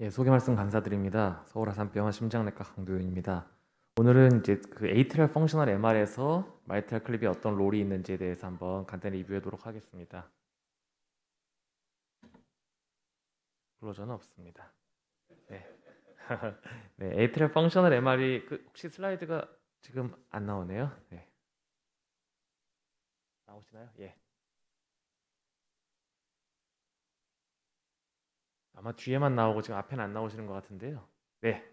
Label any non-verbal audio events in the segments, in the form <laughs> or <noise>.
예, 소개 말씀 감사드립니다. 서울 아산병원 심장내과 강도윤입니다. 오늘은 이제 그 에이트랄 펑셔널 MR에서 마이트랄 클립이 어떤 롤이 있는지에 대해서 한번 간단히 리뷰하도록 하겠습니다. 블러저는 없습니다. 네. <laughs> 네, 에이트랄 펑셔널 MR이 그 혹시 슬라이드가 지금 안 나오네요. 네. 나오시나요? 예. 아마 뒤에만 나오고 지금 앞에는 안 나오시는 것 같은데요. 네.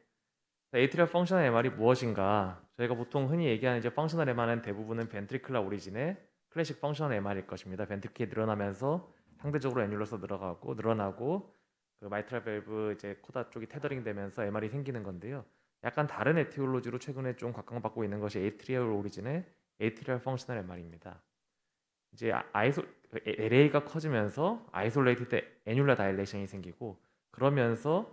에이트리얼 펑셔널 MR이 무엇인가? 저희가 보통 흔히 얘기하는 이제 펑셔널 MR은 대부분은 벤트리클라 오리진의 클래식 펑셔널 MR일 것입니다. 벤트리클이 늘어나면서 상대적으로 애뉴러서 늘어가고 늘어나고 그 마이트랄 밸브 이제 코다 쪽이 테더링 되면서 MR이 생기는 건데요. 약간 다른 에티올로지로 최근에 좀 각광받고 있는 것이 에이트리얼 오리진의 에이트리얼 펑셔널 MR입니다. 이제 아이소 LA가 커지면서 아이솔레이티드 애뉴라 다일레이션이 생기고 그러면서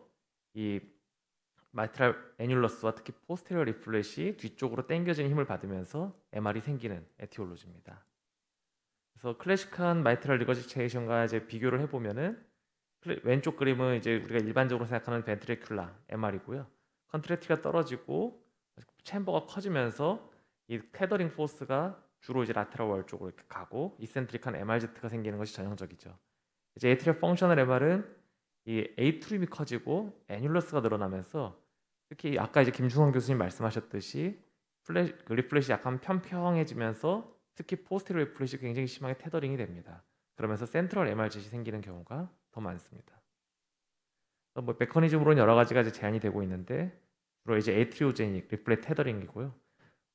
이마이트라 애뉴러스와 특히 포스테리어 리플렛이 뒤쪽으로 당겨진 힘을 받으면서 MR이 생기는 에티올로지입니다. 그래서 클래식한 마이트랄 리거지체이션과 이제 비교를 해보면은 왼쪽 그림은 이제 우리가 일반적으로 생각하는 벤트레큘라 MR이고요. 컨트레티가 떨어지고 챔버가 커지면서 이 테더링 포스가 주로 이제 라테럴 월 쪽으로 이렇게 가고 이센트릭한 MRZ가 생기는 것이 전형적이죠. 이제 에트리얼 펑셔널 MR은 이 에이트륨이 커지고 애뉴러스가 늘어나면서 특히 아까 이제 김중원 교수님 말씀하셨듯이 플래시, 그 리플렛이 약간 편평해지면서 특히 포스테리어 플렛이 굉장히 심하게 테더링이 됩니다. 그러면서 센트럴 MRZ이 생기는 경우가 더 많습니다. 뭐 메커니즘으로는 여러 가지가 이제 제한이 되고 있는데 주로 이제 에트리오제닉 리플렛 테더링이고요.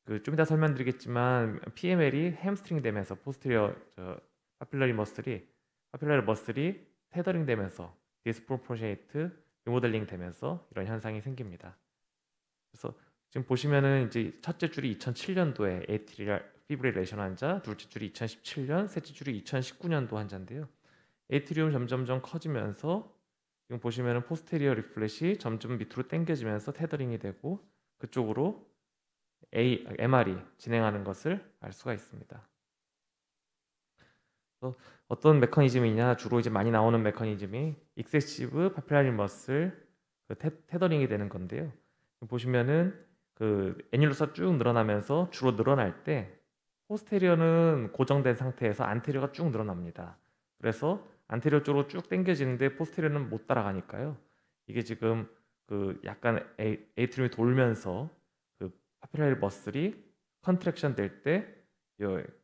그좀 이따 설명드리겠지만 PML이 햄스트링 되면서 포스테리어 저 파필러리 머슬이 파필러리 머슬이 테더링 되면서 디스프로포션이트 리모델링 되면서 이런 현상이 생깁니다. 그래서 지금 보시면은 이제 첫째 줄이 2007년도에 에티리얼 피브릴레이션 환자, 둘째 줄이 2017년, 셋째 줄이 2019년도 환자인데요. 에트리움 점점점 커지면서 지금 보시면은 포스테리어 리플렛이 점점 밑으로 당겨지면서 테더링이 되고 그쪽으로 MR이 진행하는 것을 알 수가 있습니다. 어떤 메커니즘이냐 주로 이제 많이 나오는 메커니즘이 익세시브 파피라리 머슬 그 테더링이 되는 건데요. 보시면은 그애니러스쭉 늘어나면서 주로 늘어날 때 포스테리어는 고정된 상태에서 안테리어가 쭉 늘어납니다. 그래서 안테리어 쪽으로 쭉 당겨지는데 포스테리어는 못 따라가니까요. 이게 지금 그 약간 에이트륨이 돌면서 파필라리 머슬이 컨트랙션 될때요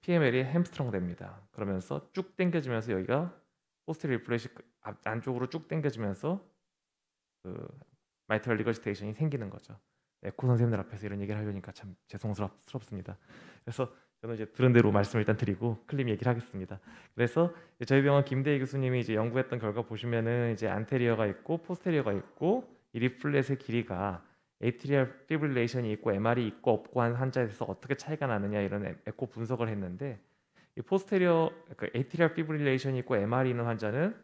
PML이 햄스트롱 됩니다. 그러면서 쭉 당겨지면서 여기가 포스트리 리플레시 그 안쪽으로 쭉 당겨지면서 그 마이트럴 리거시테이션이 생기는 거죠. 에코 선생님들 앞에서 이런 얘기를 하려니까 참 죄송스럽습니다. 그래서 저는 이제 들은 대로 말씀을 일단 드리고 클림 얘기를 하겠습니다. 그래서 저희 병원 김대희 교수님이 이제 연구했던 결과 보시면은 이제 안테리어가 있고 포스테리어가 있고 이 리플렛의 길이가 에이트리얼 피브릴레이션이 있고 MR이 있고 없고 한 환자에 서 어떻게 차이가 나느냐 이런 에코 분석을 했는데 이 포스테리어 그 에이트리얼 피브릴레이션이 있고 MR이 있는 환자는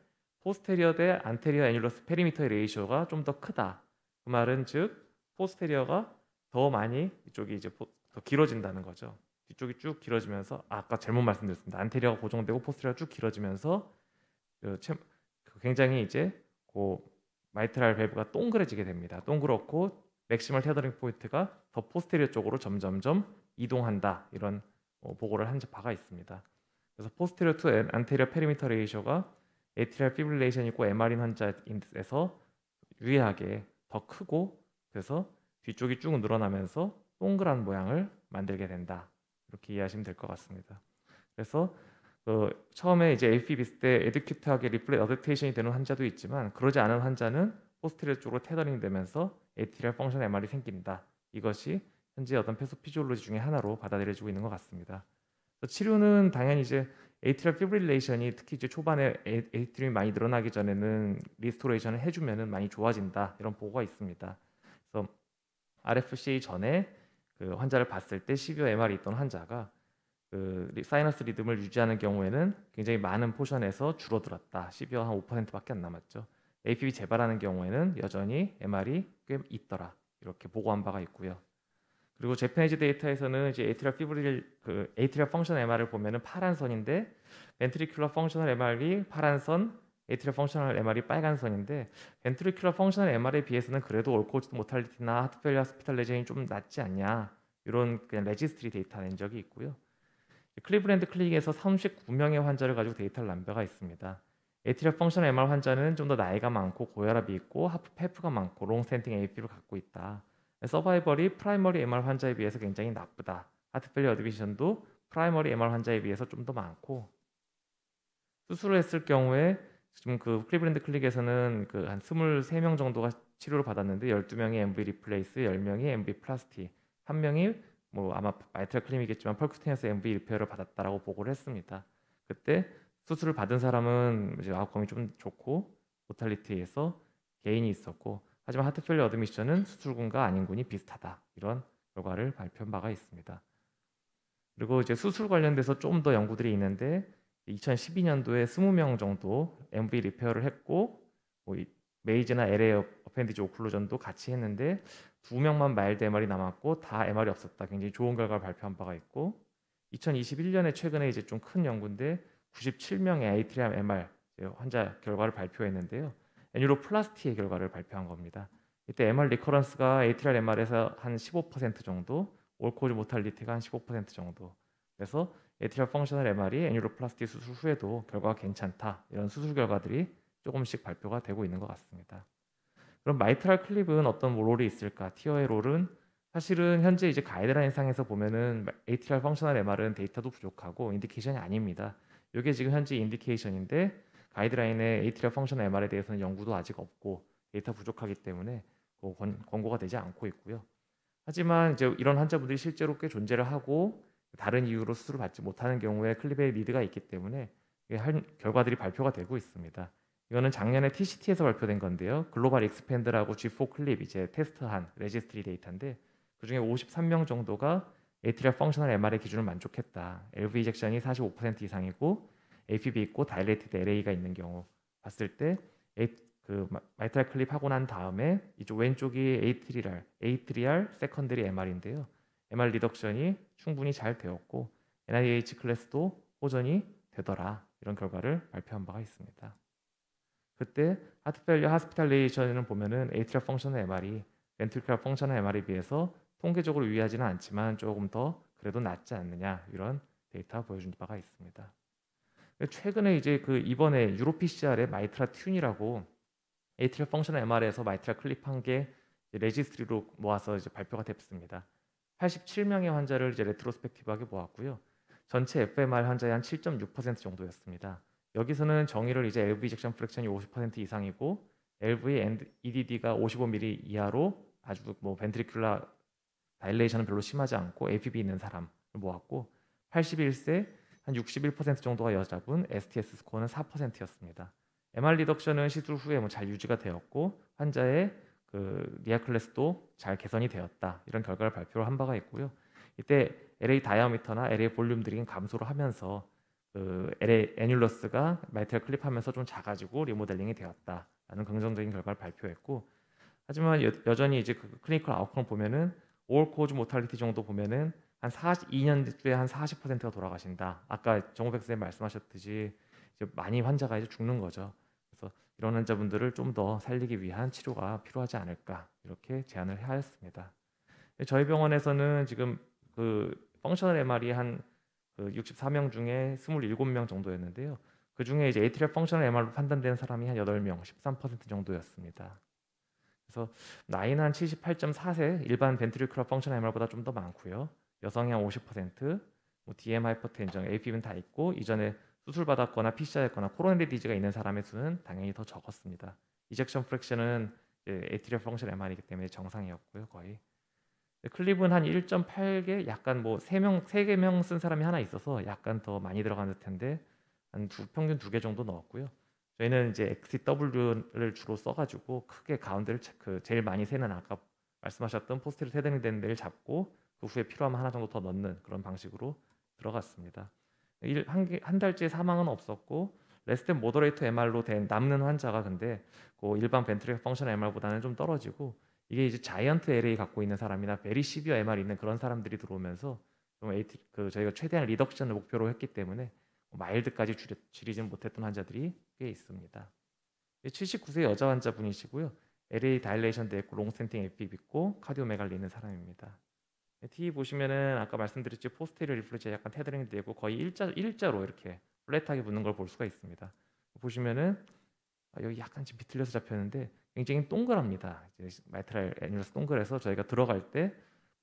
포스테리어 대 안테리어 애뉴러스 페리미터의 레이쇼가 좀 더 크다. 그 말은 즉 포스테리어가 더 많이 이쪽이 이제 포, 더 길어진다는 거죠. 뒤쪽이 쭉 길어지면서 아, 까 잘못 말씀드렸습니다. 안테리어가 고정되고 포스테리어가 쭉 길어지면서 그, 그, 굉장히 이제 고 마이트랄 밸브가 동그래지게 됩니다. 동그랗고 맥시멀 테더링 포인트가 더 포스테리어 쪽으로 점점점 이동한다 이런 어, 보고를 한 바가 있습니다. 그래서 포스테리어 투 안테리어 페리미터 레이셔가 에티리피브레이션 있고 MR인 환자에서 유의하게 더 크고 그래서 뒤쪽이 쭉 늘어나면서 동그란 모양을 만들게 된다. 이렇게 이해하시면 될 것 같습니다. 그래서 그 처음에 이제 AFP 비스 때 에듀큐트하게 리플레 어댑테이션이 되는 환자도 있지만 그러지 않은 환자는 포스트레 쪽으로 테더링 되면서 ATL 펑션 MR이 생깁니다 이것이 현재 어떤 패소 피지올로지 중의 하나로 받아들여지고 있는 것 같습니다. 치료는 당연히 이제 에이트럴 피브릴레이션이 특히 이제 초반에 에이트림이 많이 늘어나기 전에는 리스토레이션을 해주면은 많이 좋아진다 이런 보고가 있습니다. 그래서 RFCA 전에 그 환자를 봤을 때 12호 MR이 있던 환자가 그 사이너스 리듬을 유지하는 경우에는 굉장히 많은 포션에서 줄어들었다. 12호 한 5%밖에 안 남았죠. APB 재발하는 경우에는 여전히 MR이 꽤 있더라 이렇게 보고한 바가 있고요. 그리고 제페네즈 데이터에서는 이제 에이트리얼 피브릴 그 에이트리얼 펑션 MR을 보면은 파란 선인데 벤트리큘러 펑셔널 MR이 파란 선, 에이트리얼 펑셔널 MR이 빨간 선인데 벤트리큘러 펑셔널 MR에 비해서는 그래도 올코 모탈리티나 하트펠리아 스피탈레이인이좀 낮지 않냐 이런 그냥 레지스트리 데이터 낸 적이 있고요. 클리브랜드 클리닉에서 39명의 환자를 가지고 데이터를 남겨가 있습니다. 에티리얼 펑션 MR 환자는 좀 더 나이가 많고 고혈압이 있고 하프 페프가 많고 롱스탠딩 AF를 갖고 있다. 서바이벌이 프라이머리 MR 환자에 비해서 굉장히 나쁘다. 하트펠리 어드비션도 프라이머리 MR 환자에 비해서 좀 더 많고 수술을 했을 경우에 지금 그 클리브랜드 클릭에서는 그 한 23명 정도가 치료를 받았는데 12명이 MV 리플레이스, 10명이 MV 플라스티, 1명이 뭐 아마 마이트럴 클림이겠지만 펄크테니스 MV 리페어를 받았다라고 보고를 했습니다. 그때 수술을 받은 사람은 이제 아웃컴이 좀 좋고 모탈리티에서 개인이 있었고 하지만 하트 페리 어드미션은 수술군과 아닌군이 비슷하다 이런 결과를 발표한 바가 있습니다. 그리고 이제 수술 관련돼서 좀 더 연구들이 있는데 2012년도에 20명 정도 MV 리페어를 했고 뭐 메이즈나 LA 어펜디지 오클루전도 같이 했는데 두 명만 마일드 MR이 남았고 다 MR이 없었다. 굉장히 좋은 결과를 발표한 바가 있고 2021년에 최근에 이제 좀 큰 연구인데 97명의 에이트리암 MR 환자 결과를 발표했는데요. 에뉴로플라스티의 결과를 발표한 겁니다. 이때 MR 리커런스가 에이트리알 MR에서 한 15% 정도, 올코즈 모탈리티가 한 15% 정도. 그래서 에이트리알 펑셔널 MR이 에뉴로플라스티 수술 후에도 결과가 괜찮다. 이런 수술 결과들이 조금씩 발표가 되고 있는 것 같습니다. 그럼 마이트랄 클립은 어떤 롤이 있을까? 티어의 롤은 사실은 현재 이제 가이드라인상에서 보면은 에이트리알 펑셔널 MR은 데이터도 부족하고 인디케이션이 아닙니다. 이게 지금 현재 인디케이션인데 가이드라인의 에이트리얼 펑션 MR에 대해서는 연구도 아직 없고 데이터 부족하기 때문에 그 권, 권고가 되지 않고 있고요. 하지만 이제 이런 환자분들이 실제로 꽤 존재를 하고 다른 이유로 수술을 받지 못하는 경우에 클립의 리드가 있기 때문에 결과들이 발표가 되고 있습니다. 이거는 작년에 TCT에서 발표된 건데요. 글로벌 익스펜드라고 G4 클립 이제 테스트한 레지스트리 데이터인데 그중에 53명 정도가 에트리아 이 펑셔널 MR의 기준을 만족했다. LV 이젝션이 45% 이상이고 AFB e 있고 다일레이티드 LA가 있는 경우 봤을 때그 마이트랄 클립 하고 난 다음에 이쪽 왼쪽이 A3R, A3R 세컨드리 MR인데요. MR 리덕션이 충분히 잘 되었고 NIH 클래스도 호전이 되더라 이런 결과를 발표한 바가 있습니다. 그때 하트펠리어 하스피탈레이션을 보면은 에이트리아 펑셔널 MR이 렌트리클 펑셔널 MR에 비해서 통계적으로 유의하지는 않지만 조금 더 그래도 낫지 않느냐 이런 데이터 보여준 바가 있습니다. 최근에 이제 그 이번에 유로 PCR의 마이트라 튠이라고 에이트리얼 펑션 MR에서 마이트라 클립한 게 레지스트리로 모아서 이제 발표가 됐습니다. 87명의 환자를 이제 레트로스펙티브하게 모았고요. 전체 FMR 환자의 한 7.6% 정도였습니다. 여기서는 정의를 이제 LV 젝션 프랙션이 50% 이상이고 LV EDD가 55mm 이하로 아주 뭐 벤트리큘라 다일레이션은 별로 심하지 않고 AFib 있는 사람을 모았고 81세 한 61% 정도가 여자분, STS 스코어는 4%였습니다. MR 리덕션은 시술 후에 뭐 잘 유지가 되었고 환자의 그 리아클래스도 잘 개선이 되었다 이런 결과를 발표를 한 바가 있고요. 이때 LA 다이아미터나 LA 볼륨 드링 감소를 하면서 그 LA 애뉴러스가 마이트를 클립하면서 좀 작아지고 리모델링이 되었다라는 긍정적인 결과를 발표했고 하지만 여, 전히 이제 그 클리니컬 아웃컴 보면은 올코 오지 모탈리티 정도 보면은 한 42년 주에 한 40%가 돌아가신다. 아까 정우 백선생 말씀하셨듯이 이제 많이 환자가 이제 죽는 거죠. 그래서 이런 환자분들을 좀 더 살리기 위한 치료가 필요하지 않을까 이렇게 제안을 하였습니다. 저희 병원에서는 지금 그 펑셔널 MR이 한그 64명 중에 27명 정도였는데요. 그 중에 이제 에이트랩 펑셔널 MR로 판단된 사람이 한 8명, 13% 정도였습니다. 그래서 나이는 한 78.4세 일반 벤트리큘라 펑션 MR보다 좀 더 많고요. 여성이 한 50%, 뭐 DM 하이퍼텐정, AFib은 다 있고 이전에 수술 받았거나 PCR했거나 코로네리 디지가 있는 사람의 수는 당연히 더 적었습니다. 이젝션 프렉션은 에티리얼 펑션 MR이기 때문에 정상이었고요, 거의. 클립은 한 1.8개, 약간 뭐 3명, 3개명 쓴 사람이 하나 있어서 약간 더 많이 들어간 듯한데 한 두, 평균 두 개 정도 넣었고요. 저희는 이제 XW를 주로 써가지고 크게 가운데를 그 제일 많이 세는 아까 말씀하셨던 포스트를 네 세대는 되는 데를 잡고 그 후에 필요하면 하나 정도 더 넣는 그런 방식으로 들어갔습니다. 한, 한 달째 사망은 없었고 레스텐 모더레이터 MR로 된 남는 환자가 근데 그 일반 벤트리얼 펑션 MR보다는 좀 떨어지고 이게 이제 자이언트 LA 갖고 있는 사람이나 베리 시비어 MR 있는 그런 사람들이 들어오면서 좀에이그 저희가 최대한 리덕션을 목표로 했기 때문에 마일드까지 줄여, 줄이진 못했던 환자들이 꽤 있습니다. 79세 예, 여자 환자분이시고요. LA 다일레이션 도 있고 롱스탠딩 에픽 있고 카디오메갈리 있는 사람입니다. TV 예, 보시면은 아까 말씀드렸죠 포스테리어 리플렉스 약간 테더링 이 되고 거의 일자 일자로 이렇게 플랫하게 붙는 걸 볼 수가 있습니다. 보시면은 아, 여기 약간 지금 비틀려서 잡혔는데 굉장히 동그랍니다. 이제 마이트랄 애니러스 동그래서 저희가 들어갈 때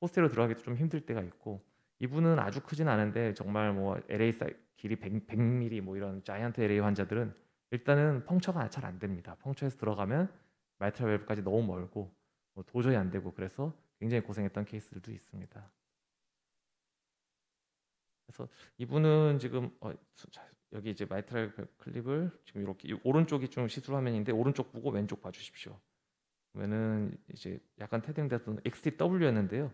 포스테리어 들어가기도 좀 힘들 때가 있고 이분은 아주 크진 않은데 정말 뭐 LA 길이 100, 100mm 뭐 이런 자이언트 LA 환자들은 일단은 펑처가 잘 안 됩니다. 펑처에서 들어가면 마이트라 밸브까지 너무 멀고 뭐 도저히 안 되고 그래서 굉장히 고생했던 케이스들도 있습니다. 그래서 이분은 지금 어, 여기 이제 마이트라 밸브 클립을 지금 이렇게 오른쪽이 좀 시술 화면인데 오른쪽 보고 왼쪽 봐주십시오. 그러면은 이제 약간 태딩됐던 XTW였는데요.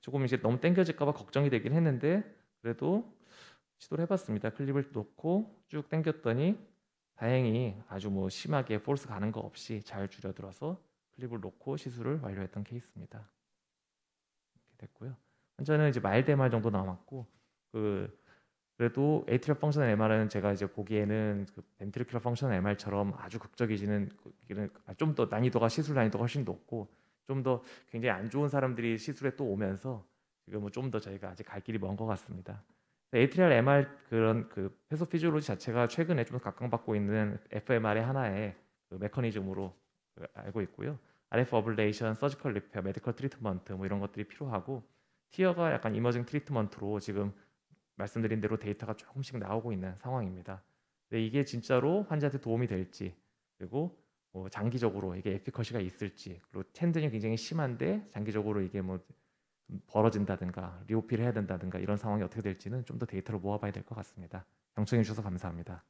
조금 이제 너무 당겨질까봐 걱정이 되긴 했는데 그래도 시도를 해봤습니다. 클립을 놓고 쭉 당겼더니 다행히 아주 뭐 심하게 포스 가는 거 없이 잘 줄여들어서 클립을 놓고 시술을 완료했던 케이스입니다. 됐고요. 환자는 이제 말대말 정도 남았고 그 그래도 에이트럴 펑션 MR은 제가 이제 보기에는 그 벤트리큘러 펑션 MR처럼 아주 극적이지는 그 아, 좀더 난이도가 시술 난이도가 훨씬 높고 좀 더 굉장히 안 좋은 사람들이 시술에 또 오면서 지금 뭐좀더 저희가 아직 갈 길이 먼 것 같습니다. 에이트리얼 l MR 그런 그패소피지오로지 자체가 최근에 좀 각광받고 있는 FMR의 하나의 그 메커니즘으로 그 알고 있고요. RF 어블레이션, 서지컬 리페어, 메디컬 트리트먼트 뭐 이런 것들이 필요하고 티어가 약간 이머징 트리트먼트로 지금 말씀드린 대로 데이터가 조금씩 나오고 있는 상황입니다. 근데 이게 진짜로 환자한테 도움이 될지 그리고 뭐 장기적으로 이게 에피컷이가 있을지 그리고 텐드이 굉장히 심한데 장기적으로 이게 뭐 벌어진다든가 리오피를 해야 된다든가 이런 상황이 어떻게 될지는 좀 더 데이터를 모아봐야 될 것 같습니다. 경청해 주셔서 감사합니다.